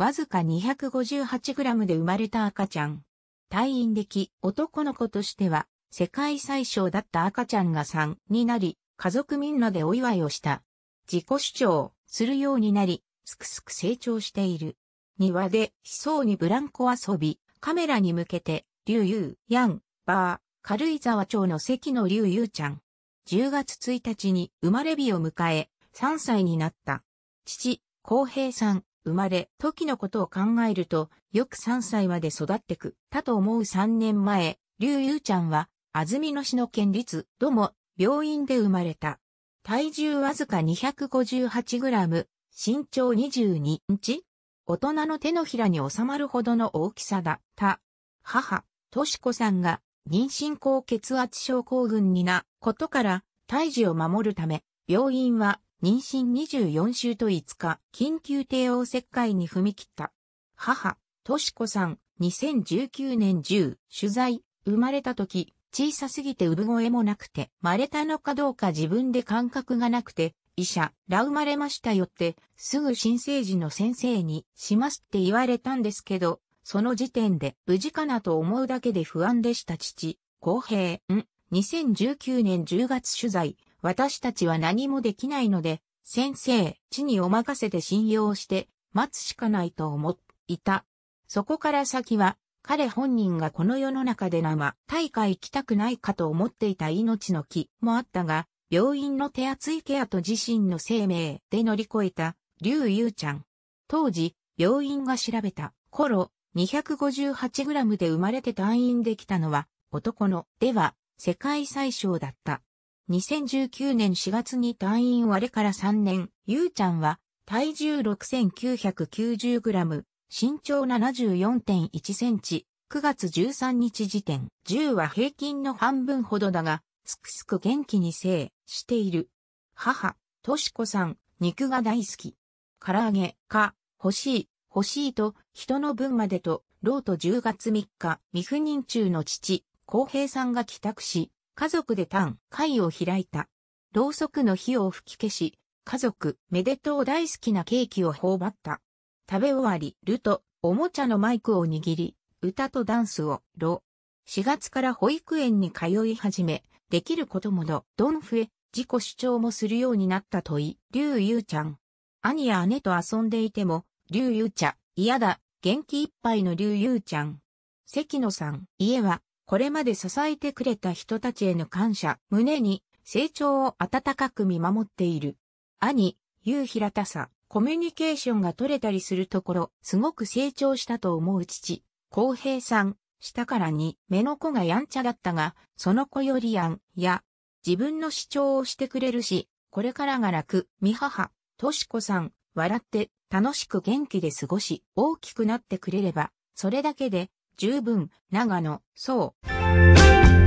わずか 258g で生まれた赤ちゃん。退院でき、男の子としては、世界最小だった赤ちゃんが3になり、家族みんなでお祝いをした。自己主張するようになり、すくすく成長している。庭で、しそうにブランコ遊び、カメラに向けて、ユウ、ヤン、バー、軽井沢町の関のユウちゃん。10月1日に生まれ日を迎え、3歳になった。父、浩平さん、生まれ、時のことを考えると、よく3歳まで育ってく、たと思う3年前、竜優ちゃんは、安曇野市の県立、ども、病院で生まれた。体重わずか 258g、身長22インチ大人の手のひらに収まるほどの大きさだった。母、としこさんが、妊娠高血圧症候群にな、ことから、胎児を守るため、病院は妊娠24週と5日、緊急帝王切開に踏み切った。母、としこさん、2019年10、取材、生まれた時、小さすぎて産声もなくて、生まれたのかどうか自分で感覚がなくて、医者、ら生まれましたよって、すぐ新生児の先生にしますって言われたんですけど、その時点で無事かなと思うだけで不安でした父、公平、ん、2019年10月取材、私たちは何もできないので、先生、地にお任せで信用して待つしかないと思いた。そこから先は、彼本人がこの世の中で生、大会行きたくないかと思っていた命の木もあったが、病院の手厚いケアと自身の生命で乗り越えた、劉優ちゃん。当時、病院が調べた頃、258g で生まれて退院できたのは、男の、では、世界最小だった。2019年4月に退院割れから3年、ゆうちゃんは体重 6990g、身長 74.1cm、9月13日時点、10は平均の半分ほどだが、すくすく元気に生している。母、としこさん、肉が大好き。唐揚げ、か、欲しい、欲しいと、人の分までと、ロート10月3日、未不妊中の父、浩平さんが帰宅し、家族で単会を開いた。ろうそくの火を吹き消し、家族、めでとう大好きなケーキを頬張った。食べ終わり、ルと、おもちゃのマイクを握り、歌とダンスを、ロ。4月から保育園に通い始め、できることもど、どん増え、自己主張もするようになったとい、りゅうゆうちゃん。兄や姉と遊んでいても、りゅうゆうちゃ、嫌だ、元気いっぱいのりゅうゆうちゃん。関野さん、家は、これまで支えてくれた人たちへの感謝、胸に成長を温かく見守っている。兄、ゆうひらたさ、コミュニケーションが取れたりするところ、すごく成長したと思う父、こうへいさん、したからに、目の子がやんちゃだったが、その子よりやん、や、自分の主張をしてくれるし、これからが楽、み母、としこさん、笑って、楽しく元気で過ごし、大きくなってくれれば、それだけで、十分、長野、そう。